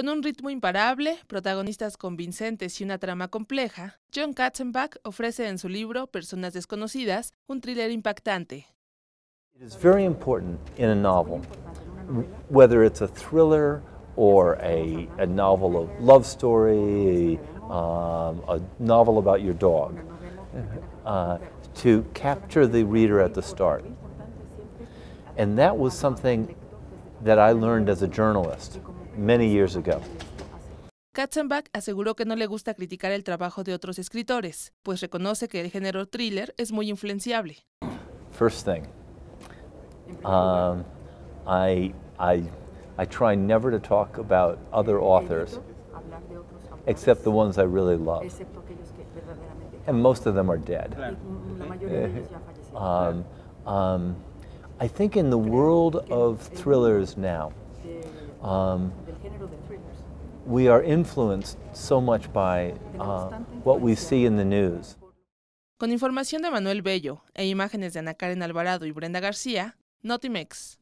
Con un ritmo imparable, protagonistas convincentes y una trama compleja, John Katzenbach ofrece en su libro Personas desconocidas un thriller impactante. It is very important in a novel, whether it's a thriller or a, a novel of love story, um, a novel about your dog, uh, to capture the reader at the start. And that was something that I learned as a journalist many years ago. Katzenbach aseguró que no le gusta criticar el trabajo de otros escritores, pues reconoce que el género thriller es muy influenciable. First thing, um, I, I, I try never to talk about other authors except the ones I really love. And most of them are dead. um, um, I think in the world of thrillers now, um, we are influenced so much by uh, what we see in the news. Con información de Manuel Bello e imágenes de Ana Karen Alvarado y Brenda García, Notimex.